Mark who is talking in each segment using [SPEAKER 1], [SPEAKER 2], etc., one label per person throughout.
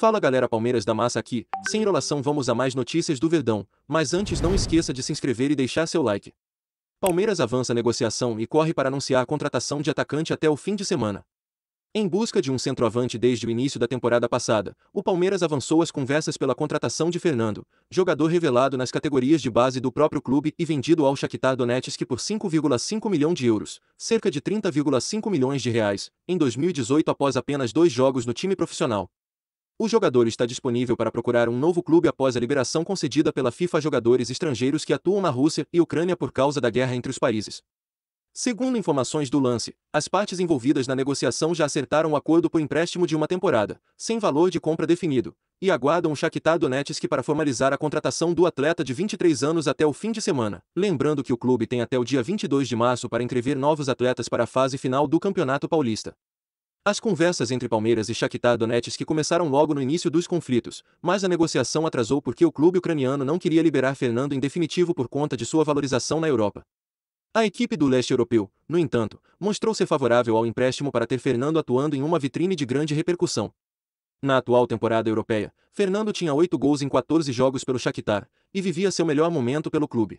[SPEAKER 1] Fala galera Palmeiras da Massa aqui, sem enrolação vamos a mais notícias do Verdão, mas antes não esqueça de se inscrever e deixar seu like. Palmeiras avança a negociação e corre para anunciar a contratação de atacante até o fim de semana. Em busca de um centroavante desde o início da temporada passada, o Palmeiras avançou as conversas pela contratação de Fernando, jogador revelado nas categorias de base do próprio clube e vendido ao Shakhtar Donetsk por 5,5 milhões de euros, cerca de 30,5 milhões de reais, em 2018 após apenas dois jogos no time profissional. O jogador está disponível para procurar um novo clube após a liberação concedida pela FIFA a jogadores estrangeiros que atuam na Rússia e Ucrânia por causa da guerra entre os países. Segundo informações do lance, as partes envolvidas na negociação já acertaram o um acordo por empréstimo de uma temporada, sem valor de compra definido, e aguardam o Shakhtar Donetsk para formalizar a contratação do atleta de 23 anos até o fim de semana. Lembrando que o clube tem até o dia 22 de março para entrever novos atletas para a fase final do Campeonato Paulista. As conversas entre Palmeiras e Shakhtar Donetsk que começaram logo no início dos conflitos, mas a negociação atrasou porque o clube ucraniano não queria liberar Fernando em definitivo por conta de sua valorização na Europa. A equipe do leste europeu, no entanto, mostrou-se favorável ao empréstimo para ter Fernando atuando em uma vitrine de grande repercussão. Na atual temporada europeia, Fernando tinha 8 gols em 14 jogos pelo Shakhtar e vivia seu melhor momento pelo clube.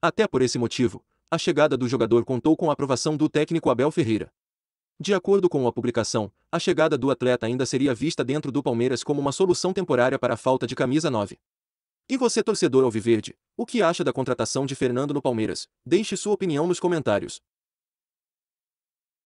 [SPEAKER 1] Até por esse motivo, a chegada do jogador contou com a aprovação do técnico Abel Ferreira. De acordo com a publicação, a chegada do atleta ainda seria vista dentro do Palmeiras como uma solução temporária para a falta de camisa 9. E você torcedor alviverde, o que acha da contratação de Fernando no Palmeiras? Deixe sua opinião nos comentários.